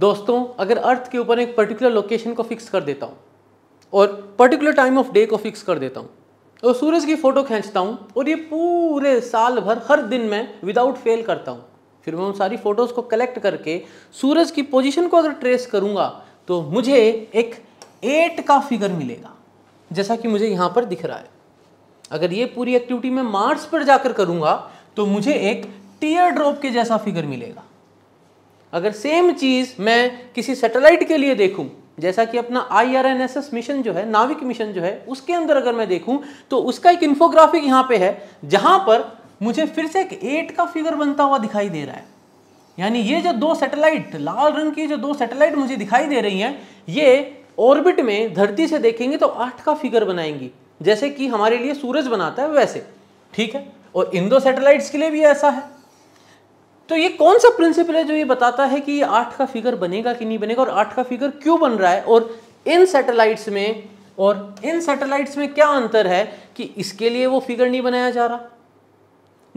दोस्तों अगर अर्थ के ऊपर एक पर्टिकुलर लोकेशन को फिक्स कर देता हूँ और पर्टिकुलर टाइम ऑफ डे को फिक्स कर देता हूँ और सूरज की फ़ोटो खींचता हूँ और ये पूरे साल भर हर दिन मैं विदाउट फेल करता हूँ फिर मैं उन सारी फ़ोटोज़ को कलेक्ट करके सूरज की पोजीशन को अगर ट्रेस करूँगा तो मुझे एक एट का फिगर मिलेगा जैसा कि मुझे यहाँ पर दिख रहा है अगर ये पूरी एक्टिविटी मैं मार्स पर जाकर करूँगा तो मुझे एक टीयर ड्रॉप के जैसा फिगर मिलेगा अगर सेम चीज़ मैं किसी सैटेलाइट के लिए देखूं जैसा कि अपना आईआरएनएसएस मिशन जो है नाविक मिशन जो है उसके अंदर अगर मैं देखूं तो उसका एक इन्फोग्राफिक यहाँ पे है जहाँ पर मुझे फिर से एक एट का फिगर बनता हुआ दिखाई दे रहा है यानी ये जो दो सैटेलाइट लाल रंग की जो दो सैटेलाइट मुझे दिखाई दे रही हैं ये ऑर्बिट में धरती से देखेंगे तो आठ का फिगर बनाएंगी जैसे कि हमारे लिए सूरज बनाता है वैसे ठीक है और इन दो सैटेलाइट्स के लिए भी ऐसा है तो ये कौन सा प्रिंसिपल है जो ये बताता है कि आठ का फिगर बनेगा कि नहीं बनेगा और आठ का फिगर क्यों बन रहा है और इन सैटेलाइट्स में और इन सैटेलाइट्स में क्या अंतर है कि इसके लिए वो फिगर नहीं बनाया जा रहा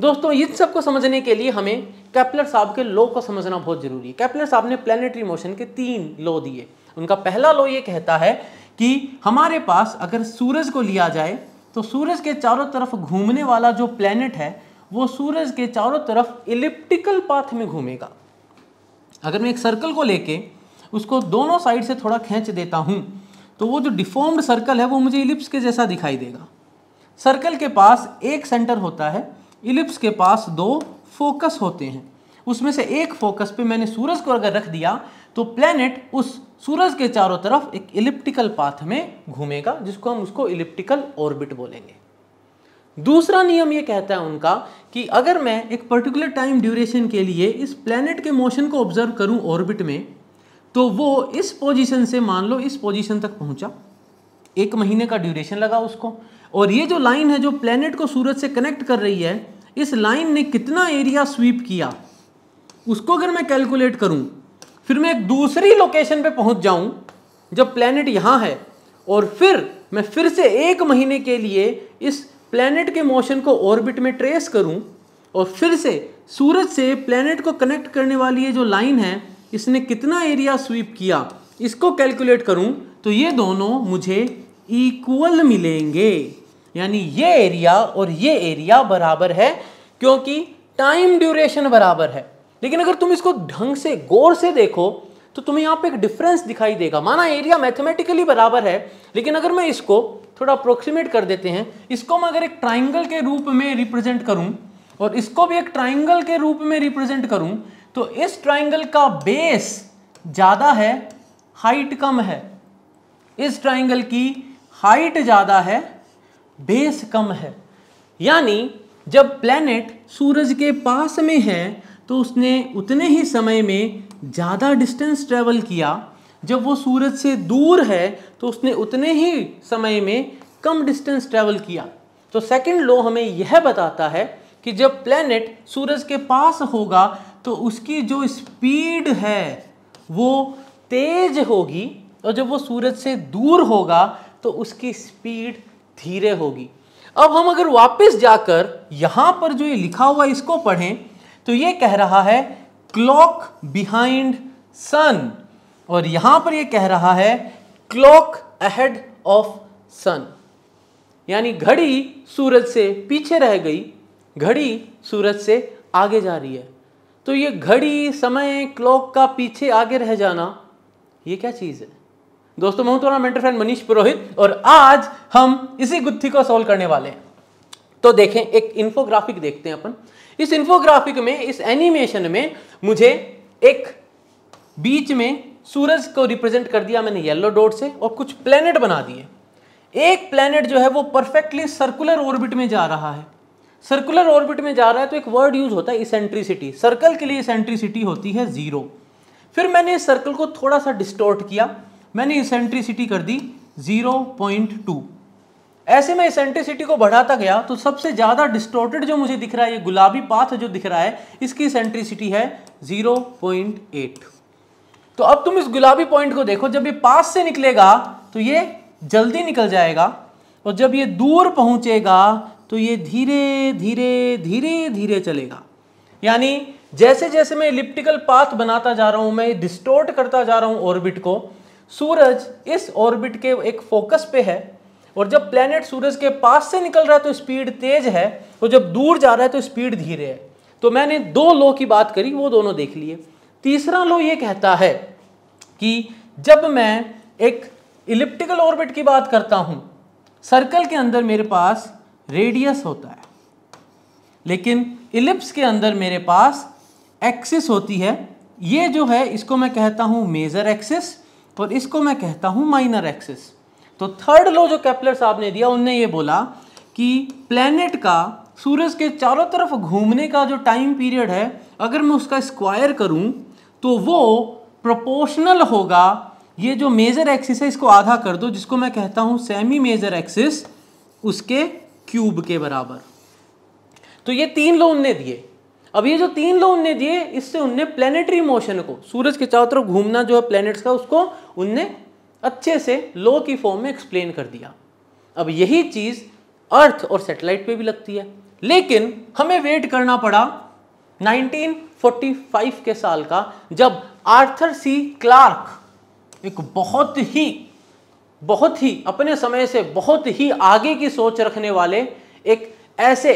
दोस्तों इन सबको समझने के लिए हमें कैपलर साहब के लॉ को समझना बहुत जरूरी है कैपलर साहब ने प्लानिटरी मोशन के तीन लॉ दिए उनका पहला लॉ ये कहता है कि हमारे पास अगर सूरज को लिया जाए तो सूरज के चारों तरफ घूमने वाला जो प्लेनेट है वो सूरज के चारों तरफ इलिप्टिकल पाथ में घूमेगा अगर मैं एक सर्कल को लेके उसको दोनों साइड से थोड़ा खींच देता हूँ तो वो जो डिफॉर्म्ड सर्कल है वो मुझे इलिप्स के जैसा दिखाई देगा सर्कल के पास एक सेंटर होता है इलिप्स के पास दो फोकस होते हैं उसमें से एक फोकस पे मैंने सूरज को अगर रख दिया तो प्लेनेट उस सूरज के चारों तरफ एक इलिप्टिकल पाथ में घूमेगा जिसको हम उसको इलिप्टिकल ऑर्बिट बोलेंगे दूसरा नियम ये कहता है उनका कि अगर मैं एक पर्टिकुलर टाइम ड्यूरेशन के लिए इस प्लेनेट के मोशन को ऑब्जर्व करूं ऑर्बिट में तो वो इस पोजीशन से मान लो इस पोजीशन तक पहुंचा एक महीने का ड्यूरेशन लगा उसको और ये जो लाइन है जो प्लेनेट को सूरज से कनेक्ट कर रही है इस लाइन ने कितना एरिया स्वीप किया उसको अगर मैं कैलकुलेट करूँ फिर मैं एक दूसरी लोकेशन पर पहुँच जाऊँ जब प्लानट यहाँ है और फिर मैं फिर से एक महीने के लिए इस प्लैनेट के मोशन को ऑर्बिट में ट्रेस करूं और फिर से सूरज से प्लैनेट को कनेक्ट करने वाली ये जो लाइन है इसने कितना एरिया स्वीप किया इसको कैलकुलेट करूं तो ये दोनों मुझे इक्वल मिलेंगे यानी ये एरिया और ये एरिया बराबर है क्योंकि टाइम ड्यूरेशन बराबर है लेकिन अगर तुम इसको ढंग से गौर से देखो तो तुम्हें यहाँ पे एक डिफरेंस दिखाई देगा माना एरिया मैथमेटिकली बराबर है लेकिन अगर मैं इसको थोड़ा अप्रोक्सीमेट कर देते हैं इसको मैं अगर एक ट्राइंगल के रूप में रिप्रेजेंट करूँ और इसको भी एक ट्राइंगल के रूप में रिप्रेजेंट करूँ तो इस ट्राइंगल का बेस ज़्यादा है हाइट कम है इस ट्राइंगल की हाइट ज़्यादा है बेस कम है यानी जब प्लैनेट सूरज के पास में है तो उसने उतने ही समय में ज़्यादा डिस्टेंस ट्रेवल किया जब वो सूरज से दूर है तो उसने उतने ही समय में कम डिस्टेंस ट्रैवल किया तो सेकंड लॉ हमें यह बताता है कि जब प्लेनेट सूरज के पास होगा तो उसकी जो स्पीड है वो तेज होगी और जब वो सूरज से दूर होगा तो उसकी स्पीड धीरे होगी अब हम अगर वापस जाकर यहाँ पर जो ये लिखा हुआ इसको पढ़ें तो ये कह रहा है क्लॉक बिहाइंड सन और यहां पर ये कह रहा है क्लॉक अहेड ऑफ सन यानी घड़ी सूरज से पीछे रह गई घड़ी सूरज से आगे जा रही है तो ये घड़ी समय क्लॉक का पीछे आगे रह जाना ये क्या चीज़ है दोस्तों मैं तुम्हारा मेंटर फ्रेंड मनीष पुरोहित और आज हम इसी गुत्थी को सॉल्व करने वाले हैं तो देखें एक इन्फोग्राफिक देखते हैं अपन इस इन्फोग्राफिक में इस एनिमेशन में मुझे एक बीच में सूरज को रिप्रेजेंट कर दिया मैंने येलो डॉट से और कुछ प्लेनेट बना दिए एक प्लेनेट जो है वो परफेक्टली सर्कुलर ऑर्बिट में जा रहा है सर्कुलर ऑर्बिट में जा रहा है तो एक वर्ड यूज होता है इसेंट्रिसिटी सर्कल के लिए इसेंट्रिसिटी होती है जीरो फिर मैंने इस सर्कल को थोड़ा सा डिस्टोर्ट किया मैंने इसेंट्रिसिटी कर दी जीरो पॉइंट टू ऐसे में इसेंट्रिसिटी को बढ़ाता गया तो सबसे ज़्यादा डिस्टोर्टेड जो मुझे दिख रहा है ये गुलाबी पाथ जो दिख रहा है इसकी इसेंट्रिसिटी है जीरो पॉइंट एट तो अब तुम इस गुलाबी पॉइंट को देखो जब ये पास से निकलेगा तो ये जल्दी निकल जाएगा और जब ये दूर पहुंचेगा तो ये धीरे धीरे धीरे धीरे चलेगा यानी जैसे जैसे मैं इलिप्टिकल पाथ बनाता जा रहा हूँ मैं डिस्टोर्ट करता जा रहा हूँ ऑर्बिट को सूरज इस ऑर्बिट के एक फोकस पे है और जब प्लेनेट सूरज के पास से निकल रहा है तो स्पीड तेज है और जब दूर जा रहा है तो स्पीड धीरे है तो मैंने दो लो की बात करी वो दोनों देख लिए तीसरा लो ये कहता है कि जब मैं एक इलिप्टिकल ऑर्बिट की बात करता हूँ सर्कल के अंदर मेरे पास रेडियस होता है लेकिन इलिप्स के अंदर मेरे पास एक्सिस होती है ये जो है इसको मैं कहता हूँ मेजर एक्सिस और इसको मैं कहता हूँ माइनर एक्सिस तो थर्ड लो जो कैपलर साहब ने दिया उनने ये बोला कि प्लैनेट का सूरज के चारों तरफ घूमने का जो टाइम पीरियड है अगर मैं उसका स्क्वायर करूँ तो वो प्रोपोर्शनल होगा ये जो मेजर एक्सिस है इसको आधा कर दो जिसको मैं कहता हूं सेमी मेजर एक्सिस उसके क्यूब के बराबर तो ये तीन लो उनने दिए अब ये जो तीन लो उनने दिए इससे उनने प्लेनेटरी मोशन को सूरज के चारों तरफ घूमना जो है प्लैनेट्स का उसको उनने अच्छे से लो की फॉर्म में एक्सप्लेन कर दिया अब यही चीज़ अर्थ और सेटेलाइट पे भी लगती है लेकिन हमें वेट करना पड़ा 45 के साल का जब आर्थर सी क्लार्क एक बहुत ही बहुत ही अपने समय से बहुत ही आगे की सोच रखने वाले एक ऐसे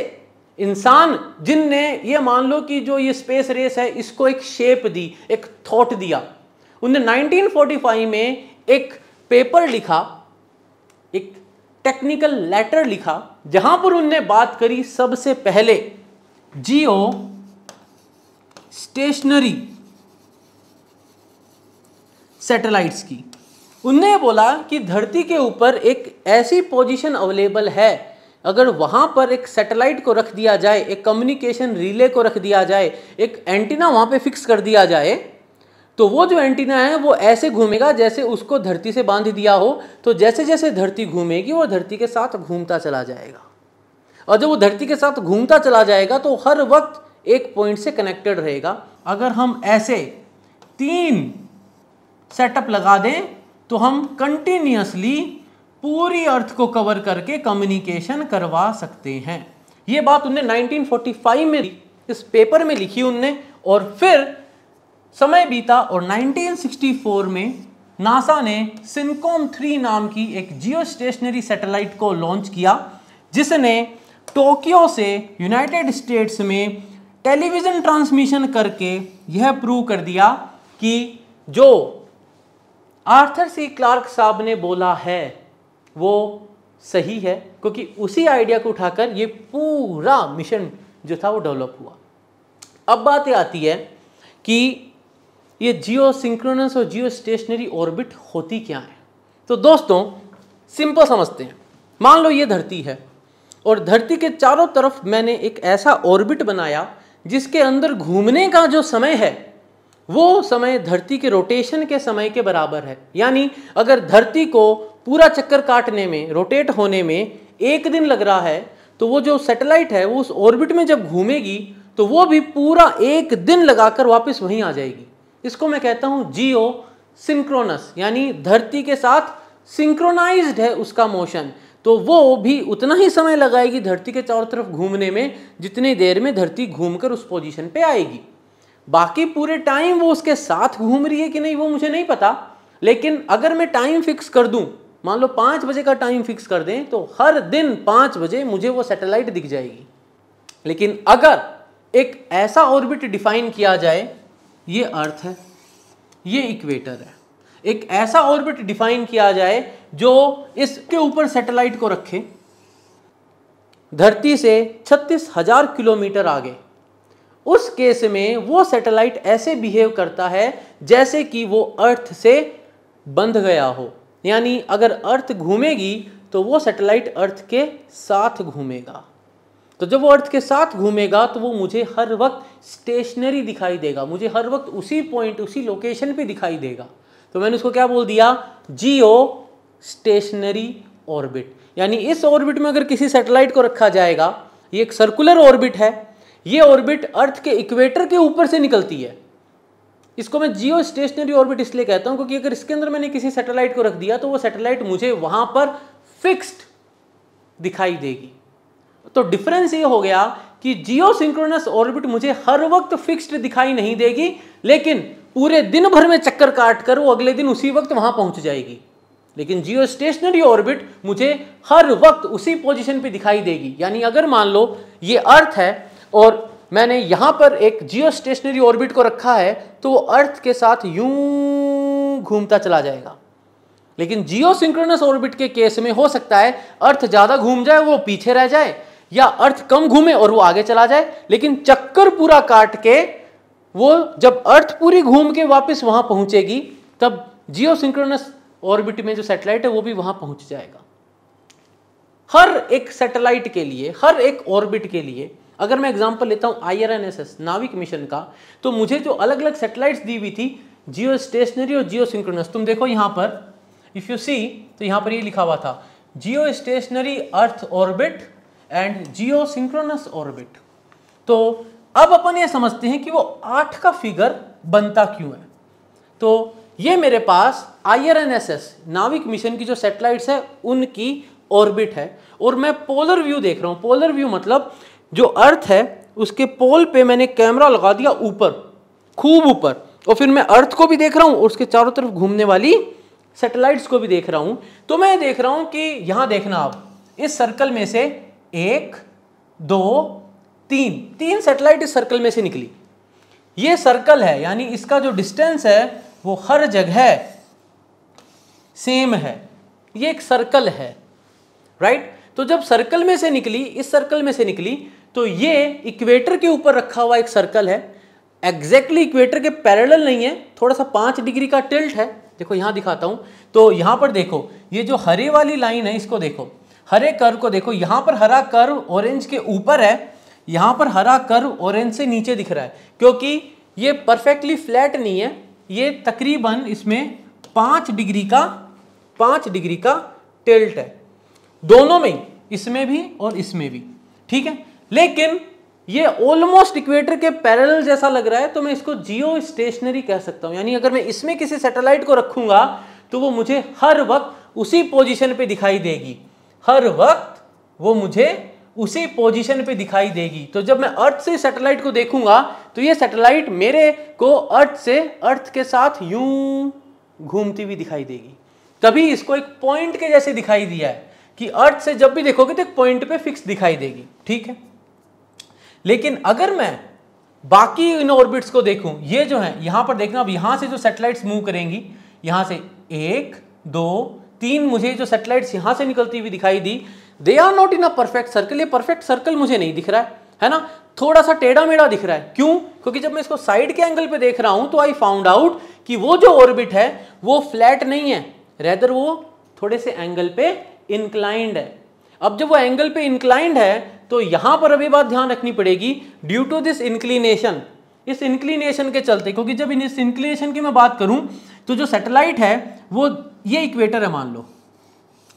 इंसान जिनने ये मान लो कि जो ये स्पेस रेस है इसको एक शेप दी एक थॉट दिया उन्हें 1945 में एक पेपर लिखा एक टेक्निकल लेटर लिखा जहां पर उनने बात करी सबसे पहले जियो स्टेशनरी सैटेलाइट्स की उनने बोला कि धरती के ऊपर एक ऐसी पोजीशन अवेलेबल है अगर वहाँ पर एक सैटेलाइट को रख दिया जाए एक कम्युनिकेशन रिले को रख दिया जाए एक एंटीना वहाँ पे फिक्स कर दिया जाए तो वो जो एंटीना है वो ऐसे घूमेगा जैसे उसको धरती से बांध दिया हो तो जैसे जैसे धरती घूमेगी वो धरती के साथ घूमता चला जाएगा और जब वो धरती के साथ घूमता चला जाएगा तो हर वक्त एक पॉइंट से कनेक्टेड रहेगा अगर हम ऐसे तीन सेटअप लगा दें तो हम कंटिन्यूसली पूरी अर्थ को कवर करके कम्युनिकेशन करवा सकते हैं ये बात उनने 1945 में इस पेपर में लिखी उनने और फिर समय बीता और 1964 में नासा ने सिनकॉम थ्री नाम की एक जियो स्टेशनरी सेटेलाइट को लॉन्च किया जिसने टोक्यो से यूनाइटेड स्टेट्स में टेलीविज़न ट्रांसमिशन करके यह प्रूव कर दिया कि जो आर्थर सी क्लार्क साहब ने बोला है वो सही है क्योंकि उसी आइडिया को उठाकर ये पूरा मिशन जो था वो डेवलप हुआ अब बात यह आती है कि ये जियो सिंक्रोनस और जियो स्टेशनरी ऑर्बिट होती क्या है तो दोस्तों सिंपल समझते हैं मान लो ये धरती है और धरती के चारों तरफ मैंने एक ऐसा ऑर्बिट बनाया जिसके अंदर घूमने का जो समय है वो समय धरती के रोटेशन के समय के बराबर है यानी अगर धरती को पूरा चक्कर काटने में रोटेट होने में एक दिन लग रहा है तो वो जो सैटेलाइट है वो उस ऑर्बिट में जब घूमेगी तो वो भी पूरा एक दिन लगाकर वापस वहीं आ जाएगी इसको मैं कहता हूँ जियो सिंक्रोनस यानी धरती के साथ सिंक्रोनाइज्ड है उसका मोशन तो वो भी उतना ही समय लगाएगी धरती के चारों तरफ घूमने में जितनी देर में धरती घूमकर उस पोजीशन पे आएगी बाकी पूरे टाइम वो उसके साथ घूम रही है कि नहीं वो मुझे नहीं पता लेकिन अगर मैं टाइम फिक्स कर दूं मान लो पाँच बजे का टाइम फिक्स कर दें तो हर दिन पाँच बजे मुझे वो सैटेलाइट दिख जाएगी लेकिन अगर एक ऐसा ऑर्बिट डिफाइन किया जाए ये अर्थ है ये इक्वेटर है एक ऐसा ऑर्बिट डिफाइन किया जाए जो इसके ऊपर सैटेलाइट को रखे धरती से छत्तीस हजार किलोमीटर आगे उस केस में वो सैटेलाइट ऐसे बिहेव करता है जैसे कि वो अर्थ से बंध गया हो यानी अगर अर्थ घूमेगी तो वो सैटेलाइट अर्थ के साथ घूमेगा तो जब वो अर्थ के साथ घूमेगा तो वो मुझे हर वक्त स्टेशनरी दिखाई देगा मुझे हर वक्त उसी पॉइंट उसी लोकेशन पे दिखाई देगा तो मैंने उसको क्या बोल दिया जियो स्टेशनरी ऑर्बिट यानी इस ऑर्बिट में अगर किसी सैटेलाइट को रखा जाएगा ये एक सर्कुलर ऑर्बिट है ये ऑर्बिट अर्थ के इक्वेटर के ऊपर से निकलती है इसको मैं जियो स्टेशनरी ऑर्बिट इसलिए कहता हूं क्योंकि अगर इसके अंदर मैंने किसी सैटेलाइट को रख दिया तो वो सैटेलाइट मुझे वहां पर फिक्स्ड दिखाई देगी तो डिफरेंस ये हो गया कि जियो सिंक्रोनस ऑर्बिट मुझे हर वक्त फिक्स्ड दिखाई नहीं देगी लेकिन पूरे दिन भर में चक्कर काट कर वो अगले दिन उसी वक्त वहां पहुंच जाएगी लेकिन जियो स्टेशनरी ऑर्बिट मुझे हर वक्त उसी पोजिशन पर दिखाई देगी यानी अगर मान लो ये अर्थ है और मैंने यहां पर एक जियो स्टेशनरी ऑर्बिट को रखा है तो वो अर्थ के साथ यूं घूमता चला जाएगा लेकिन जियो सिंक्रोनस ऑर्बिट के केस में हो सकता है अर्थ ज़्यादा घूम जाए वो पीछे रह जाए या अर्थ कम घूमे और वो आगे चला जाए लेकिन चक्कर पूरा काट के वो जब अर्थ पूरी घूम के वापस वहां पहुंचेगी तब जियो सिंक्रोनस ऑर्बिट में जो सैटेलाइट है वो भी वहां पहुंच जाएगा हर एक सैटेलाइट के लिए हर एक ऑर्बिट के लिए अगर मैं एग्जांपल लेता हूं आईआरएनएसएस नाविक मिशन का तो मुझे जो अलग अलग सैटेलाइट्स दी हुई थी जियो स्टेशनरी और जियो सिंक्रोनस तुम देखो यहां पर इफ यू सी तो यहां पर ये यह लिखा हुआ था geostationary earth orbit and geosynchronous orbit तो अब अपन ये समझते हैं कि वो आठ का फिगर बनता क्यों है तो ये मेरे पास आईआरएनएसएस नाविक मिशन की जो सेटेलाइट है उनकी ऑर्बिट है और मैं पोलर व्यू देख रहा हूँ पोलर व्यू मतलब जो अर्थ है उसके पोल पे मैंने कैमरा लगा दिया ऊपर खूब ऊपर और फिर मैं अर्थ को भी देख रहा हूँ और उसके चारों तरफ घूमने वाली सेटेलाइट्स को भी देख रहा हूँ तो मैं देख रहा हूँ कि यहाँ देखना आप इस सर्कल में से एक दो तीन तीन सेटेलाइट इस सर्कल में से निकली ये सर्कल है यानी इसका जो डिस्टेंस है वो हर जगह सेम है ये एक सर्कल है राइट तो जब सर्कल में से निकली इस सर्कल में से निकली तो ये इक्वेटर के ऊपर रखा हुआ एक सर्कल है एग्जैक्टली इक्वेटर के पैरेलल नहीं है थोड़ा सा पांच डिग्री का टिल्ट है देखो यहां दिखाता हूं तो यहां पर देखो ये जो हरे वाली लाइन है इसको देखो हरे कर्व को देखो यहां पर हरा कर्व ऑरेंज के ऊपर है यहां पर हरा कर्व ऑरेंज से नीचे दिख रहा है क्योंकि ये परफेक्टली फ्लैट नहीं है ये तकरीबन इसमें पाँच डिग्री का पाँच डिग्री का टेल्ट है दोनों में इसमें भी और इसमें भी ठीक है लेकिन ये ऑलमोस्ट इक्वेटर के पैरेलल जैसा लग रहा है तो मैं इसको जियो स्टेशनरी कह सकता हूँ यानी अगर मैं इसमें किसी सैटेलाइट को रखूंगा तो वो मुझे हर वक्त उसी पोजीशन पे दिखाई देगी हर वक्त वो मुझे उसी पोजीशन पे दिखाई देगी तो जब मैं अर्थ से सैटेलाइट को देखूंगा तो ये सैटेलाइट मेरे को अर्थ से अर्थ के साथ यूं घूमती हुई दिखाई देगी तभी इसको एक पॉइंट के जैसे दिखाई दिया है कि अर्थ से जब भी देखोगे तो एक पॉइंट पे फिक्स दिखाई देगी ठीक है लेकिन अगर मैं बाकी इन ऑर्बिट्स को देखूं ये जो है यहां पर देखना अब यहां से जो सैटेलाइट्स मूव करेंगी यहां से एक दो तीन मुझे जो सैटेलाइट्स यहां से निकलती हुई दिखाई दी they are not in a perfect circle ये परफेक्ट सर्कल मुझे नहीं दिख रहा है है ना थोड़ा सा टेढ़ा मेढ़ा दिख रहा है क्यों क्योंकि जब मैं इसको साइड के एंगल पे देख रहा हूं तो आई फाउंड आउट कि वो जो ऑर्बिट है वो फ्लैट नहीं है रेदर वो थोड़े से एंगल पे इंक्लाइंड है अब जब वो एंगल पे इंक्लाइंड है तो यहां पर अभी बात ध्यान रखनी पड़ेगी ड्यू टू दिस इंक्लीनेशन इस इंक्लीनेशन के चलते क्योंकि जब इन इस इंक्लीनेशन की मैं बात करूं तो जो सेटेलाइट है वो ये इक्वेटर है मान लो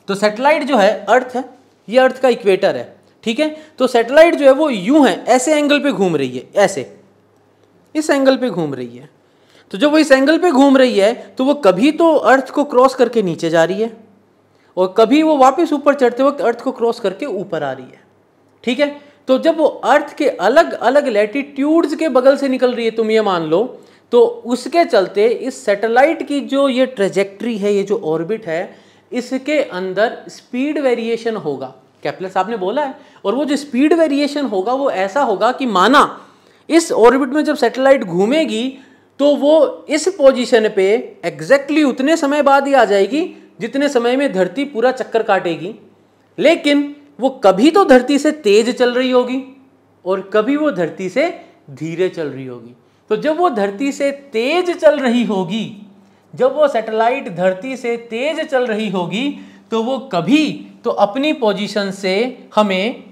तो सेटेलाइट जो है अर्थ है ये अर्थ का इक्वेटर है ठीक है तो सैटेलाइट जो है वो यूं है ऐसे एंगल पे घूम रही है ऐसे इस एंगल पे घूम रही है तो जब वो इस एंगल पे घूम रही है तो वो कभी तो अर्थ को क्रॉस करके नीचे जा रही है और कभी वो वापस ऊपर चढ़ते वक्त अर्थ को क्रॉस करके ऊपर आ रही है ठीक है तो जब वो अर्थ के अलग अलग लैटिट्यूड्स के बगल से निकल रही है तुम ये मान लो तो उसके चलते इस सैटेलाइट की जो ये ट्रेजेक्ट्री है ये जो ऑर्बिट है इसके अंदर स्पीड वेरिएशन होगा कैपलर साहब ने बोला है और वो जो स्पीड वेरिएशन होगा वो ऐसा होगा कि माना इस ऑर्बिट में जब सैटेलाइट घूमेगी तो वो इस पोजीशन पे एग्जैक्टली उतने समय बाद ही आ जाएगी जितने समय में धरती पूरा चक्कर काटेगी लेकिन वो कभी तो धरती से तेज चल रही होगी और कभी वो धरती से धीरे चल रही होगी तो जब वो धरती से तेज चल रही होगी जब वो सैटेलाइट धरती से तेज चल रही होगी तो वो कभी तो अपनी पोजीशन से हमें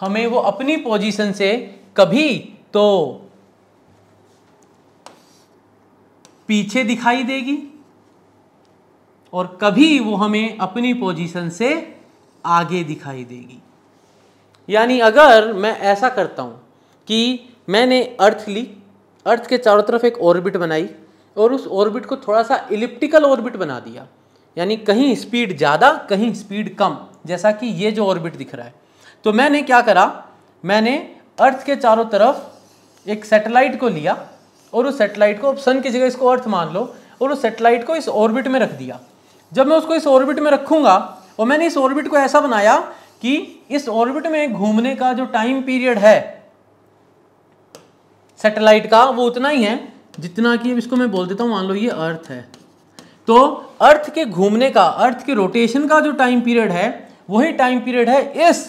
हमें वो अपनी पोजीशन से कभी तो पीछे दिखाई देगी और कभी वो हमें अपनी पोजीशन से आगे दिखाई देगी यानी अगर मैं ऐसा करता हूँ कि मैंने अर्थ ली अर्थ के चारों तरफ एक ऑर्बिट बनाई और उस ऑर्बिट को थोड़ा सा इलिप्टिकल ऑर्बिट बना दिया यानी कहीं स्पीड ज़्यादा कहीं स्पीड कम जैसा कि ये जो ऑर्बिट दिख रहा है तो मैंने क्या करा मैंने अर्थ के चारों तरफ एक सेटेलाइट को लिया और उस सेटेलाइट को अब सन की जगह इसको अर्थ मान लो और उस सेटेलाइट को इस ऑर्बिट में रख दिया जब मैं उसको इस ऑर्बिट में रखूँगा और मैंने इस ऑर्बिट को ऐसा बनाया कि इस ऑर्बिट में घूमने का जो टाइम पीरियड है सेटेलाइट का वो उतना ही है जितना कि इसको मैं बोल देता हूँ मान लो ये अर्थ है तो अर्थ के घूमने का अर्थ के रोटेशन का जो टाइम पीरियड है वही टाइम पीरियड है इस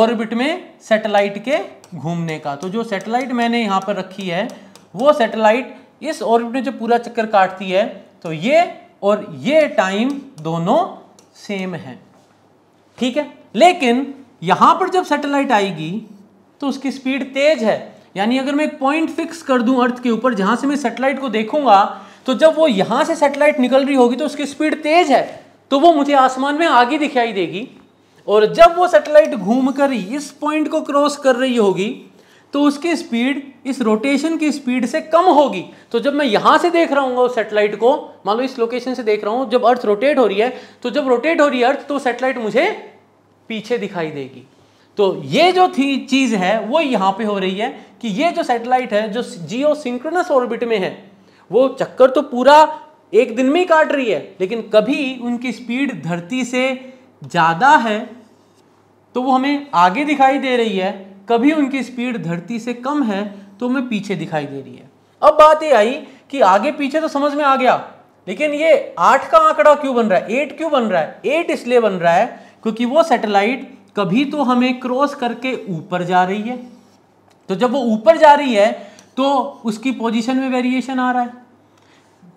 ऑर्बिट में सैटेलाइट के घूमने का तो जो सैटेलाइट मैंने यहाँ पर रखी है वो सैटेलाइट इस ऑर्बिट में जो पूरा चक्कर काटती है तो ये और ये टाइम दोनों सेम है ठीक है लेकिन यहाँ पर जब सैटेलाइट आएगी तो उसकी स्पीड तेज है यानी अगर मैं एक पॉइंट फिक्स कर दूं अर्थ के ऊपर जहां से मैं सैटेलाइट को देखूंगा तो जब वो यहाँ से सेटेलाइट निकल रही होगी तो उसकी स्पीड तेज है तो वो मुझे आसमान में आगे दिखाई देगी और जब वो सेटेलाइट घूमकर इस पॉइंट को क्रॉस कर रही होगी तो उसकी स्पीड इस रोटेशन की स्पीड से कम होगी तो जब मैं यहाँ से देख रहा हूँ उस सेटेलाइट को मान लो इस लोकेशन से देख रहा हूँ जब अर्थ रोटेट हो रही है तो जब रोटेट हो रही है अर्थ तो सेटेलाइट मुझे पीछे दिखाई देगी तो ये जो थी चीज़ है वो यहाँ पे हो रही है कि ये जो सेटेलाइट है जो जियो सिंक्रोनस ऑर्बिट में है वो चक्कर तो पूरा एक दिन में ही काट रही है लेकिन कभी उनकी स्पीड धरती से ज़्यादा है तो वो हमें आगे दिखाई दे रही है कभी उनकी स्पीड धरती से कम है तो हमें पीछे दिखाई दे रही है अब बात ये आई कि आगे पीछे तो समझ में आ गया लेकिन ये आठ का आंकड़ा क्यों बन रहा है एट क्यों बन रहा है एट इसलिए बन रहा है क्योंकि वो सैटेलाइट कभी तो हमें क्रॉस करके ऊपर जा रही है तो जब वो ऊपर जा रही है तो उसकी पोजीशन में वेरिएशन आ रहा है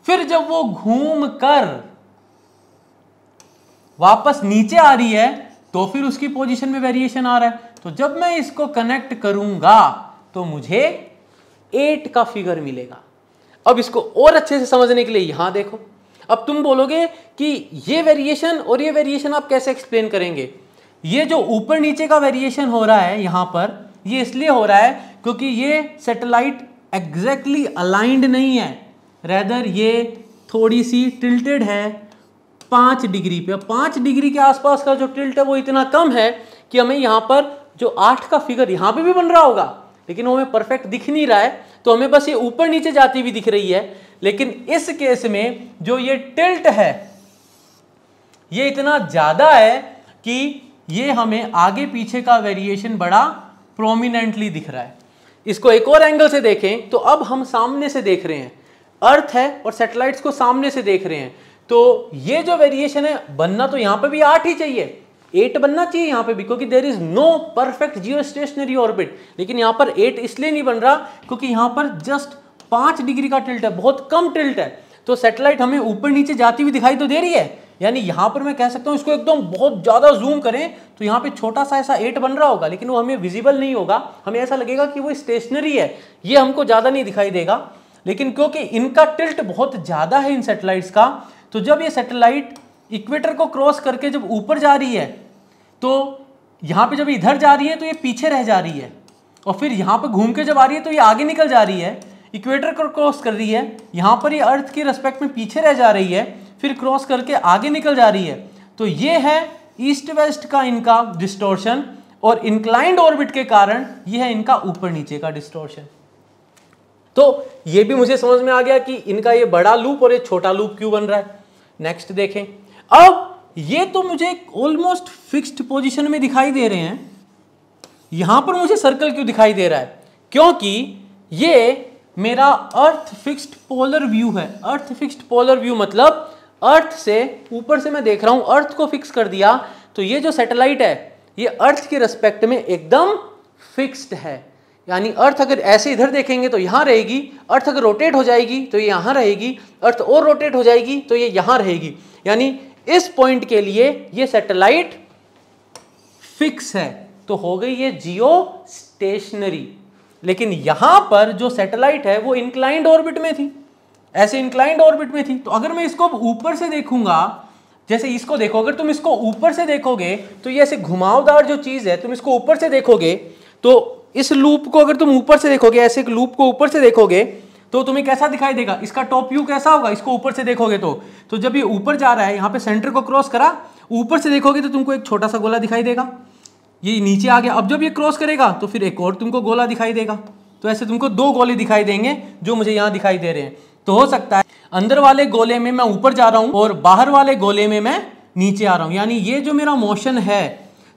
फिर जब वो घूम कर वापस नीचे आ रही है तो फिर उसकी पोजीशन में वेरिएशन आ रहा है तो जब मैं इसको कनेक्ट करूंगा तो मुझे एट का फिगर मिलेगा अब इसको और अच्छे से समझने के लिए यहां देखो अब तुम बोलोगे कि ये वेरिएशन और ये वेरिएशन आप कैसे एक्सप्लेन करेंगे ये जो ऊपर नीचे का वेरिएशन हो रहा है यहां पर ये इसलिए हो रहा है क्योंकि ये सेटेलाइट एग्जैक्टली अलाइंड नहीं है रेदर ये थोड़ी सी टिल्टेड है पाँच डिग्री पे पाँच डिग्री के आसपास का जो टिल्ट है वो इतना कम है कि हमें यहाँ पर जो आठ का फिगर यहाँ पे भी बन रहा होगा लेकिन वो हमें परफेक्ट दिख नहीं रहा है तो हमें बस ये ऊपर नीचे जाती हुई दिख रही है लेकिन इस केस में जो ये टिल्ट है ये इतना ज़्यादा है कि ये हमें आगे पीछे का वेरिएशन बड़ा प्रोमिनेंटली दिख रहा है इसको एक और एंगल से देखें तो अब हम सामने से देख रहे हैं अर्थ है और सेटेलाइट्स को सामने से देख रहे हैं तो ये जो वेरिएशन है बनना तो यहाँ पे भी आठ ही चाहिए एट बनना चाहिए यहाँ पे भी क्योंकि there is no perfect geostationary orbit लेकिन यहाँ पर एट इसलिए नहीं बन रहा क्योंकि यहाँ पर जस्ट पांच डिग्री का टिल्ट है बहुत कम टिल्ट है तो सेटेलाइट हमें ऊपर नीचे जाती हुई दिखाई तो दे रही है यानी यहाँ पर मैं कह सकता हूँ इसको एकदम बहुत ज़्यादा जूम करें तो यहाँ पे छोटा सा ऐसा एट बन रहा होगा लेकिन वो हमें विजिबल नहीं होगा हमें ऐसा लगेगा कि वो स्टेशनरी है ये हमको ज़्यादा नहीं दिखाई देगा लेकिन क्योंकि इनका टिल्ट बहुत ज़्यादा है इन सेटेलाइट्स का तो जब ये सेटेलाइट इक्वेटर को क्रॉस करके जब ऊपर जा रही है तो यहाँ पे जब इधर जा रही है तो ये पीछे रह जा रही है और फिर यहाँ पे घूम के जब आ रही है तो ये आगे निकल जा रही है इक्वेटर को क्रॉस कर रही है यहाँ पर ये अर्थ की रेस्पेक्ट में पीछे रह जा रही है फिर क्रॉस करके आगे निकल जा रही है तो ये है ईस्ट वेस्ट का इनका डिस्टोर्शन और इंक्लाइंड ऑर्बिट के कारण यह है इनका ऊपर नीचे का डिस्टोर्शन तो ये भी मुझे समझ में आ गया कि इनका ये बड़ा लूप और ये छोटा लूप क्यों बन रहा है नेक्स्ट देखें अब ये तो मुझे ऑलमोस्ट फिक्स्ड पोजीशन में दिखाई दे रहे हैं यहां पर मुझे सर्कल क्यों दिखाई दे रहा है क्योंकि ये मेरा अर्थ फिक्स्ड पोलर व्यू है अर्थ फिक्स्ड पोलर व्यू मतलब अर्थ से ऊपर से मैं देख रहा हूं अर्थ को फिक्स कर दिया तो ये जो सैटेलाइट है ये अर्थ के रेस्पेक्ट में एकदम फिक्स्ड है यानी अर्थ अगर ऐसे इधर देखेंगे तो यहाँ रहेगी अर्थ अगर रोटेट हो जाएगी तो ये यहाँ रहेगी अर्थ और रोटेट हो जाएगी तो ये यहाँ रहेगी यानी इस पॉइंट के लिए ये सैटेलाइट फिक्स है तो हो गई ये जियो स्टेशनरी लेकिन यहाँ पर जो सैटेलाइट है वो इंक्लाइंड ऑर्बिट में थी ऐसे इंक्लाइंड ऑर्बिट में थी तो अगर मैं इसको ऊपर से देखूंगा जैसे इसको देखो अगर तुम इसको ऊपर से देखोगे तो ये ऐसे घुमावदार जो चीज़ है तुम इसको ऊपर से देखोगे तो इस लूप को अगर तुम ऊपर से देखोगे ऐसे एक लूप को ऊपर से देखोगे तो तुम्हें कैसा दिखाई देगा इसका टॉप व्यू कैसा होगा इसको ऊपर से देखोगे तो तो जब ये ऊपर जा रहा है यहाँ पे सेंटर को क्रॉस करा ऊपर से देखोगे तो तुमको एक छोटा सा गोला दिखाई देगा ये नीचे आ गया अब जब ये क्रॉस करेगा तो फिर एक और तुमको गोला दिखाई देगा तो ऐसे तुमको दो गोले दिखाई देंगे जो मुझे यहाँ दिखाई दे रहे हैं तो हो सकता है अंदर वाले गोले में मैं ऊपर जा रहा हूँ और बाहर वाले गोले में मैं नीचे आ रहा हूँ यानी ये जो मेरा मोशन है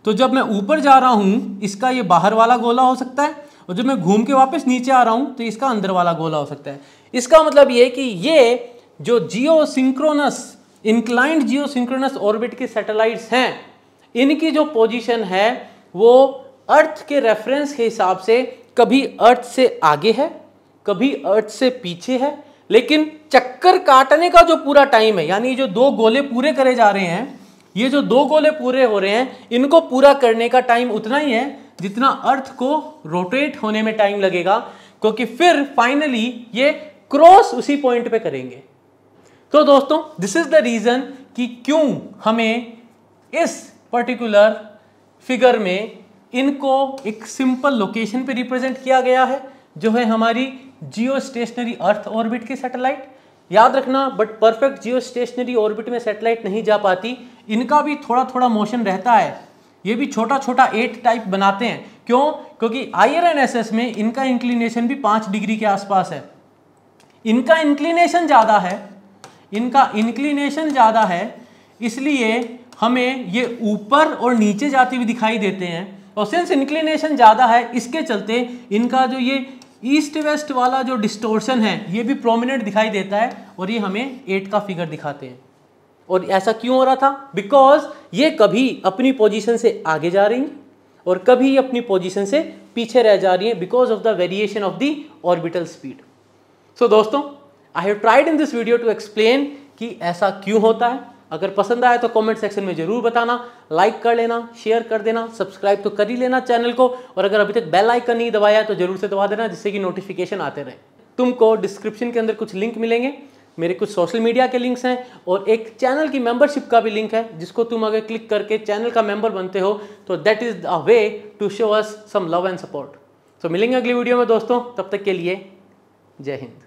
तो जब मैं ऊपर जा रहा हूँ इसका ये बाहर वाला गोला हो सकता है और जब मैं घूम के वापस नीचे आ रहा हूँ तो इसका अंदर वाला गोला हो सकता है इसका मतलब ये कि ये जो geosynchronous inclined geosynchronous orbit के सैटेलाइट्स हैं इनकी जो पोजीशन है वो अर्थ के रेफरेंस के हिसाब से कभी अर्थ से आगे है कभी अर्थ से पीछे है लेकिन चक्कर काटने का जो पूरा टाइम है यानी जो दो गोले पूरे करे जा रहे हैं ये जो दो गोले पूरे हो रहे हैं इनको पूरा करने का टाइम उतना ही है जितना अर्थ को रोटेट होने में टाइम लगेगा क्योंकि फिर फाइनली ये क्रॉस उसी पॉइंट पे करेंगे तो दोस्तों दिस इज द रीजन कि क्यों हमें इस पर्टिकुलर फिगर में इनको एक सिंपल लोकेशन पे रिप्रेजेंट किया गया है जो है हमारी जियो स्टेशनरी अर्थ ऑर्बिट की सैटेलाइट याद रखना but perfect geostationary orbit में सेटेलाइट नहीं जा पाती इनका भी थोड़ा थोड़ा मोशन रहता है ये भी छोटा छोटा एट टाइप बनाते हैं क्यों क्योंकि आईआरएनएसएस में इनका इंक्लिनेशन भी पाँच डिग्री के आसपास है इनका इंक्लिनेशन ज़्यादा है इनका इंक्लिनेशन ज़्यादा है इसलिए हमें ये ऊपर और नीचे जाती हुई दिखाई देते हैं और सिंस इंक्लिनेशन ज़्यादा है इसके चलते इनका जो ये ईस्ट वेस्ट वाला जो डिस्टोर्शन है ये भी प्रोमिनेंट दिखाई देता है और ये हमें एट का फिगर दिखाते हैं और ऐसा क्यों हो रहा था बिकॉज ये कभी अपनी पोजीशन से आगे जा रही हैं और कभी अपनी पोजीशन से पीछे रह जा रही हैं because of the variation of the orbital speed so दोस्तों I have tried in this video to explain कि ऐसा क्यों होता है अगर पसंद आया तो कमेंट सेक्शन में जरूर बताना लाइक कर लेना शेयर कर देना सब्सक्राइब तो कर ही लेना चैनल को और अगर अभी तक बेल आइकन नहीं दबाया है तो जरूर से दबा देना जिससे कि नोटिफिकेशन आते रहे तुमको डिस्क्रिप्शन के अंदर कुछ लिंक मिलेंगे मेरे कुछ सोशल मीडिया के लिंक्स हैं और एक चैनल की मेंबरशिप का भी लिंक है जिसको तुम अगर क्लिक करके चैनल का मेंबर बनते हो तो that is a way to show us some love and support so मिलेंगे अगली वीडियो में दोस्तों तब तक के लिए जय हिंद